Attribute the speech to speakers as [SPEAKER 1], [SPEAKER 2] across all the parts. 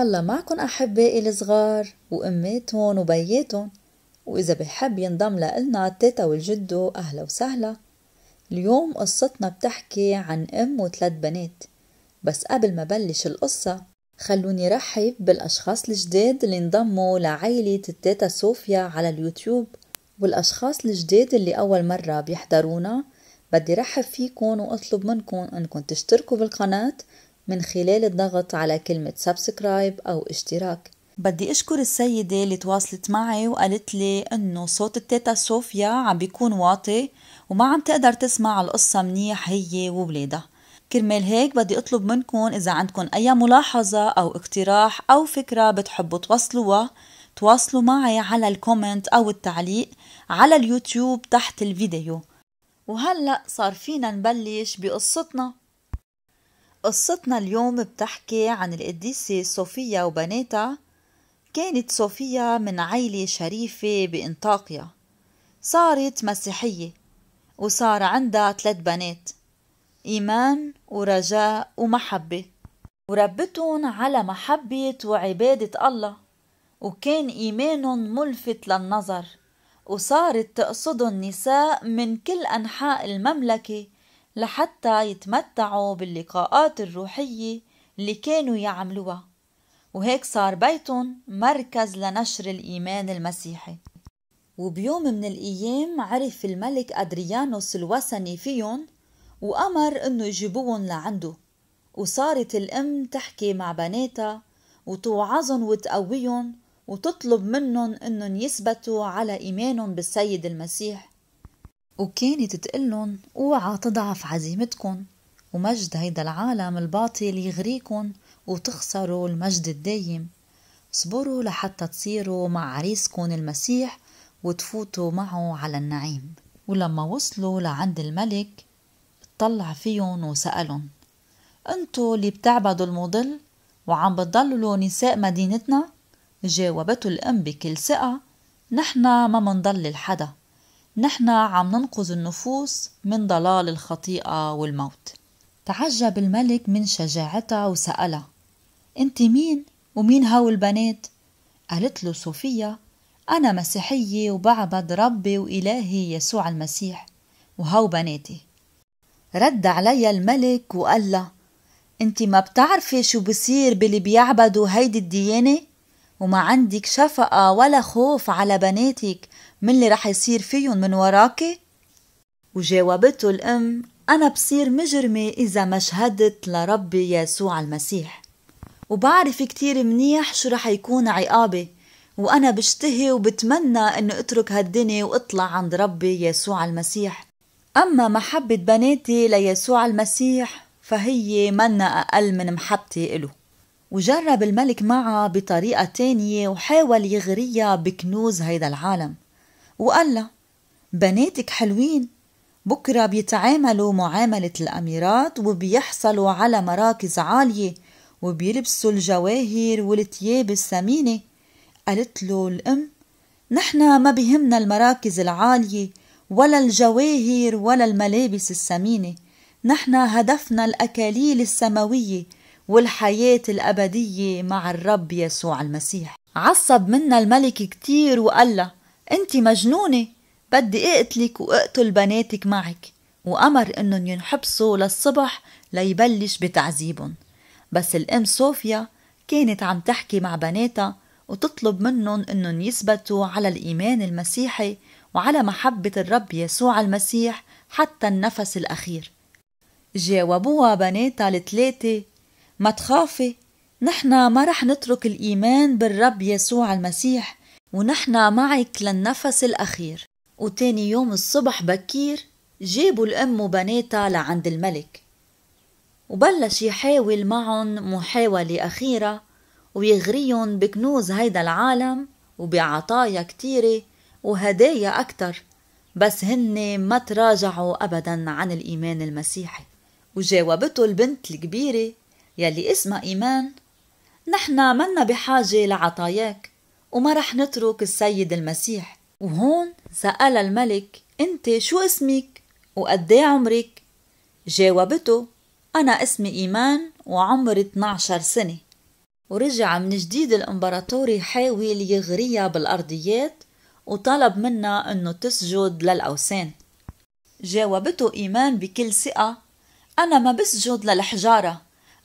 [SPEAKER 1] الله معكن أحبائي الصغار وأماتن وبياتن وإذا بحب ينضم لإلنا التيتا والجدو أهلا وسهلا اليوم قصتنا بتحكي عن أم وثلاث بنات بس قبل ما بلش القصة خلوني رحب بالأشخاص الجداد اللي انضموا لعائلة التيتا صوفيا على اليوتيوب والأشخاص الجداد اللي أول مرة بيحضرونا بدي رحب فيكن وأطلب منكن أنكن تشتركوا بالقناة من خلال الضغط على كلمة سبسكرايب أو اشتراك بدي أشكر السيدة اللي تواصلت معي وقالت لي أنه صوت التيتا صوفيا عم بيكون واطي وما عم تقدر تسمع القصة منيح هي وولادها كرمال هيك بدي أطلب منكم إذا عندكم أي ملاحظة أو اقتراح أو فكرة بتحبوا توصلوها تواصلوا معي على الكومنت أو التعليق على اليوتيوب تحت الفيديو وهلأ صار فينا نبلش بقصتنا قصتنا اليوم بتحكي عن القديسة صوفيا وبناتها كانت صوفيا من عيلة شريفة بإنطاقيا صارت مسيحية وصار عندها ثلاث بنات إيمان ورجاء ومحبة وربتهم على محبة وعبادة الله وكان إيمانهم ملفت للنظر وصارت تقصدهم نساء من كل أنحاء المملكة لحتى يتمتعوا باللقاءات الروحية اللي كانوا يعملوها وهيك صار بيتهم مركز لنشر الإيمان المسيحي وبيوم من الأيام عرف الملك أدريانوس الوثني فيهم وأمر إنه يجيبوهم لعنده وصارت الأم تحكي مع بناتها وتوعظن وتقويهم وتطلب منهم إنهم يثبتوا على إيمانهم بالسيد المسيح وكانت تقلن اوعى تضعف عزيمتكن ومجد هيدا العالم الباطل يغريكن وتخسروا المجد الدايم صبروا لحتى تصيروا مع عريسكن المسيح وتفوتوا معه على النعيم ولما وصلوا لعند الملك اطلع فيهم وسألن انتو اللي بتعبدوا المضل وعم بتضللوا نساء مدينتنا جاوبته الأم بكل ثقة نحنا ما منضلل حدا نحن عم ننقذ النفوس من ضلال الخطيئة والموت تعجب الملك من شجاعتها وسألها أنت مين ومين هاو البنات؟ قالت له صوفيا أنا مسيحية وبعبد ربي وإلهي يسوع المسيح وهاو بناتي رد علي الملك وقال له انت ما بتعرفي شو بصير باللي بيعبدوا هيدي الديانة وما عندك شفقة ولا خوف على بناتك من اللي رح يصير فيهم من وراكي؟ وجاوبته الأم أنا بصير مجرمة إذا ما شهدت لربي يسوع المسيح وبعرف كتير منيح شو رح يكون عقابي وأنا بشتهي وبتمنى أن أترك هالدنيا وأطلع عند ربي يسوع المسيح أما محبة بناتي ليسوع المسيح فهي منا أقل من محبتي إله وجرب الملك معها بطريقة تانية وحاول يغريها بكنوز هيدا العالم وقال لها بناتك حلوين بكرة بيتعاملوا معاملة الأميرات وبيحصلوا على مراكز عالية وبيلبسوا الجواهر والتياب الثمينة قالت له الأم نحن ما بهمنا المراكز العالية ولا الجواهر ولا الملابس الثمينة نحن هدفنا الأكاليل السماوية والحياة الأبدية مع الرب يسوع المسيح عصب منا الملك كتير وقال أنت مجنونة بدي أقتلك وأقتل بناتك معك وأمر إنهم ينحبسوا للصبح ليبلش بتعذيبهم بس الأم صوفيا كانت عم تحكي مع بناتها وتطلب منهم إنهم يثبتوا على الإيمان المسيحي وعلى محبة الرب يسوع المسيح حتى النفس الأخير جاوبوها بناتها الثلاثة ما تخافي نحن ما رح نترك الإيمان بالرب يسوع المسيح ونحنا معك للنفس الأخير وتاني يوم الصبح بكير جابوا الأم وبناتها لعند الملك وبلش يحاول معن محاولة أخيرة ويغريهم بكنوز هيدا العالم وبعطايا كتيرة وهدايا أكتر بس هن ما تراجعوا أبدا عن الإيمان المسيحي وجاوبته البنت الكبيرة يلي اسمها إيمان نحنا منا بحاجة لعطاياك وما رح نترك السيد المسيح وهون سأل الملك أنت شو اسمك وقدي إيه عمرك جاوبته أنا اسمي إيمان وعمري 12 سنة ورجع من جديد الإمبراطور يحاول يغريها بالأرضيات وطلب منها أنه تسجد للأوثان جاوبته إيمان بكل ثقة أنا ما بسجد للحجارة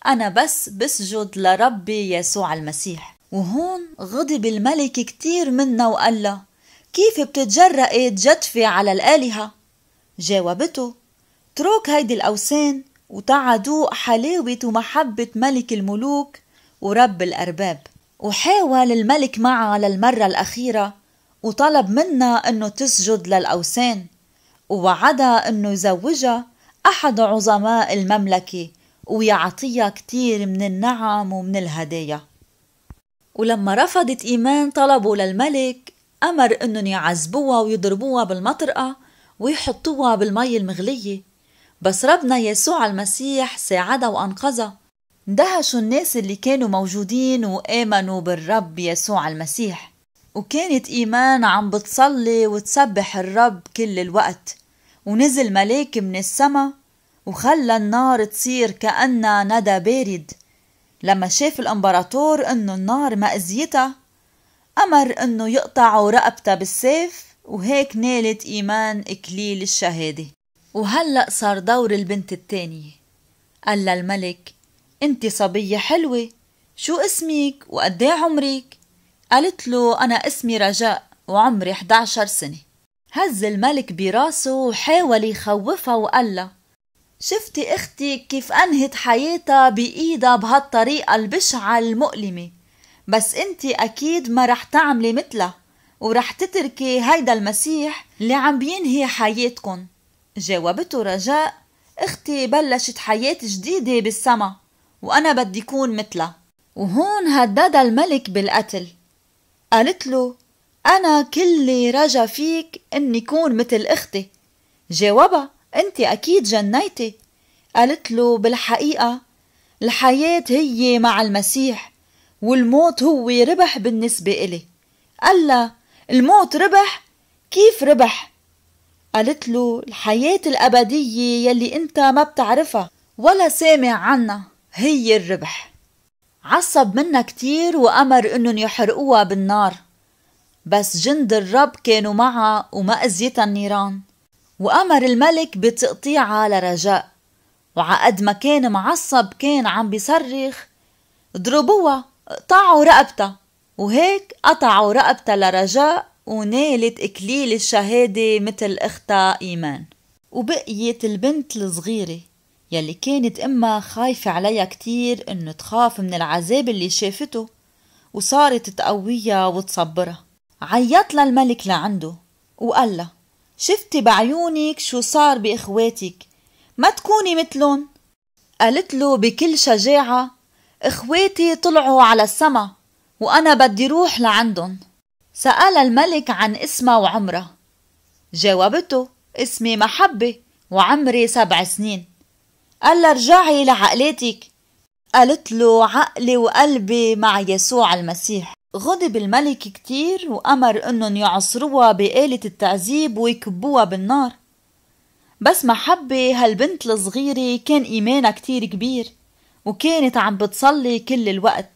[SPEAKER 1] أنا بس بسجد لربي يسوع المسيح وهون غضب الملك كتير منا وقال له كيف بتتجرأي إيه تجدفي على الآلهة؟ جاوبته اترك هيدي الأوثان وتعا دوق حلاوة ومحبة ملك الملوك ورب الأرباب وحاول الملك معها للمرة الأخيرة وطلب منا أنه تسجد للأوثان ووعدها أنه يزوجها أحد عظماء المملكة ويعطيها كتير من النعم ومن الهدايا ولما رفضت إيمان طلبوا للملك أمر إنهم يعذبوها ويضربوها بالمطرقة ويحطوها بالمي المغلية بس ربنا يسوع المسيح ساعدها وأنقذها اندهشوا الناس اللي كانوا موجودين وآمنوا بالرب يسوع المسيح وكانت إيمان عم بتصلي وتسبح الرب كل الوقت ونزل ملاك من السما وخلى النار تصير كأنها ندى بارد لما شاف الامبراطور انه النار مأذيتها امر انه يقطعوا رقبتها بالسيف وهيك نالت ايمان اكليل الشهاده وهلأ صار دور البنت التانية قال الملك انت صبية حلوة شو اسمك وقدي إيه عمرك قالت له أنا اسمي رجاء وعمري 11 سنة هز الملك براسه وحاول يخوفها وقال لها شفتي اختي كيف انهت حياتها بايدها بهالطريقة البشعة المؤلمة بس انتي اكيد ما رح تعملي مثلها ورح تتركي هيدا المسيح اللي عم بينهي حياتكن جاوبته رجاء اختي بلشت حياة جديدة بالسما وانا بدي كون مثلها وهون هددها الملك بالقتل قالت له أنا كلي رجا فيك إني كون مثل أختي جاوبها أنت أكيد جنيتي قالت له بالحقيقة الحياة هي مع المسيح والموت هو ربح بالنسبة إلي قال لها الموت ربح كيف ربح قالت له الحياة الأبدية يلي أنت ما بتعرفها ولا سامع عنها هي الربح عصب منها كتير وأمر إنهم يحرقوها بالنار بس جند الرب كانوا معها وما أذيتها النيران وأمر الملك بتقطيعها لرجاء وعقد ما كان معصب كان عم بيصرخ ضربوها قطعوا رقبتها وهيك قطعوا رقبتها لرجاء ونالت إكليل الشهادة مثل أختها إيمان وبقيت البنت الصغيرة يلي كانت أمها خايفة عليها كتير إنه تخاف من العذاب اللي شافته وصارت تقويها وتصبرها عيط للملك الملك لعنده وقال لها شفتي بعيونك شو صار بإخواتك ما تكوني مثلن قالت له بكل شجاعة إخواتي طلعوا على السما وأنا بدي روح لعندن سأل الملك عن اسمه وعمره جاوبته اسمي محبة وعمري سبع سنين قال لها ارجعي لعقلاتك قالت له عقلي وقلبي مع يسوع المسيح غضب الملك كتير وأمر إنهم يعصروها بآلة التعذيب ويكبوها بالنار بس محبة هالبنت الصغيرة كان إيمانها كتير كبير وكانت عم بتصلي كل الوقت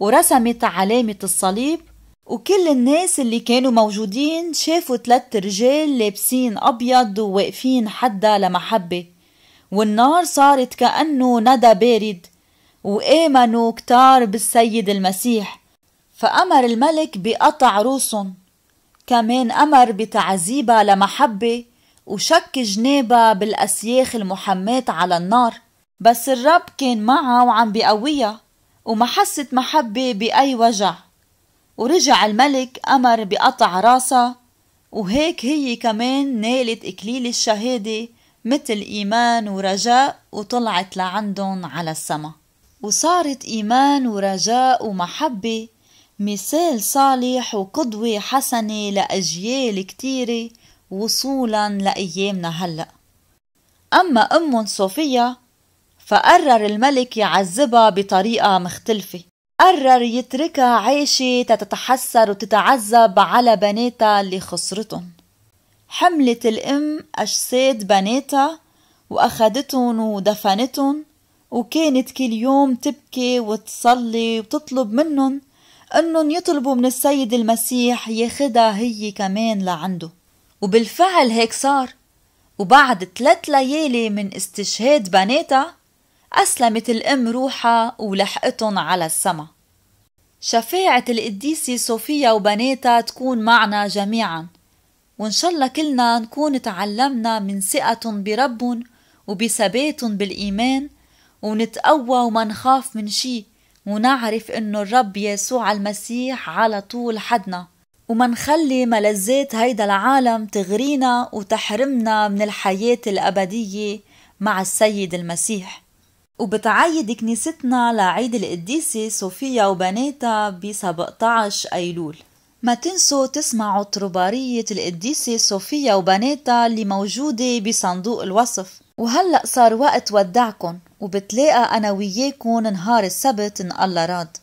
[SPEAKER 1] ورسمت علامة الصليب وكل الناس اللي كانوا موجودين شافوا ثلاث رجال لابسين أبيض وواقفين حدا لمحبة والنار صارت كأنه ندى بارد وآمنوا كتار بالسيد المسيح فأمر الملك بقطع روسهم كمان أمر بتعذيبها لمحبة وشك جنابها بالأسياخ المحماة على النار بس الرب كان معها وعم بقويها وما حست محبة بأي وجع ورجع الملك أمر بقطع راسها وهيك هي كمان نالت إكليل الشهادة مثل إيمان ورجاء وطلعت لعندن على السما وصارت إيمان ورجاء ومحبة مثال صالح وقدوة حسنة لأجيال كتيرة وصولا لأيامنا هلأ أما أم صوفيا فقرر الملك يعذبها بطريقة مختلفة قرر يتركها عايشة تتحسر وتتعذب على بناتها اللي خسرتهم حملت الأم أجساد بناتها وأخدتهم ودفنتهم وكانت كل يوم تبكي وتصلي وتطلب منهم أنهم يطلبوا من السيد المسيح ياخدها هي كمان لعنده وبالفعل هيك صار وبعد ثلاث ليالي من استشهاد بناتها أسلمت الأم روحها ولحقتهم على السما شفاعة القديسة صوفيا وبناتها تكون معنا جميعا وإن شاء الله كلنا نكون تعلمنا من ثقة برب وبثبات بالإيمان ونتقوى وما نخاف من شي ونعرف انه الرب يسوع المسيح على طول حدنا وما نخلي ملذات هيدا العالم تغرينا وتحرمنا من الحياة الأبدية مع السيد المسيح وبتعيد كنيستنا لعيد القديسة صوفيا وبناتها ب 17 أيلول ما تنسوا تسمعوا طربارية القديسة صوفيا وبناتها اللي موجودة بصندوق الوصف وهلأ صار وقت ودعكن وبتلاقى أنا وياكن نهار السبت إن الله راد